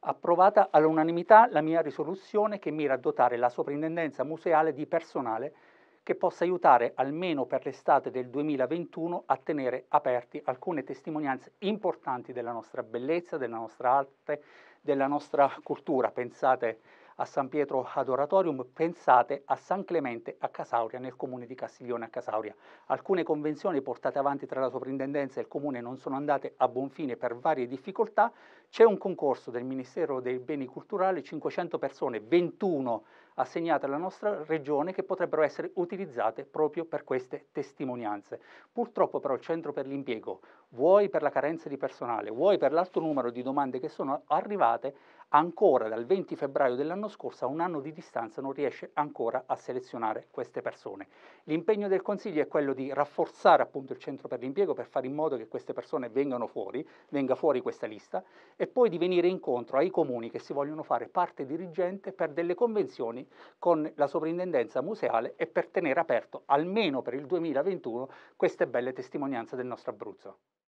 approvata all'unanimità la mia risoluzione che mira a dotare la soprintendenza museale di personale che possa aiutare almeno per l'estate del 2021 a tenere aperti alcune testimonianze importanti della nostra bellezza, della nostra arte, della nostra cultura. Pensate a San Pietro ad Oratorium, pensate a San Clemente a Casauria, nel comune di Castiglione a Casauria. Alcune convenzioni portate avanti tra la soprintendenza e il comune non sono andate a buon fine per varie difficoltà. C'è un concorso del Ministero dei Beni Culturali, 500 persone, 21 assegnate alla nostra regione che potrebbero essere utilizzate proprio per queste testimonianze. Purtroppo però il centro per l'impiego, vuoi per la carenza di personale, vuoi per l'alto numero di domande che sono arrivate, ancora dal 20 febbraio dell'anno scorso, a un anno di distanza, non riesce ancora a selezionare queste persone. L'impegno del Consiglio è quello di rafforzare appunto il centro per l'impiego per fare in modo che queste persone vengano fuori, venga fuori questa lista e poi di venire incontro ai comuni che si vogliono fare parte dirigente per delle convenzioni con la sovrintendenza museale e per tenere aperto almeno per il 2021 queste belle testimonianze del nostro Abruzzo.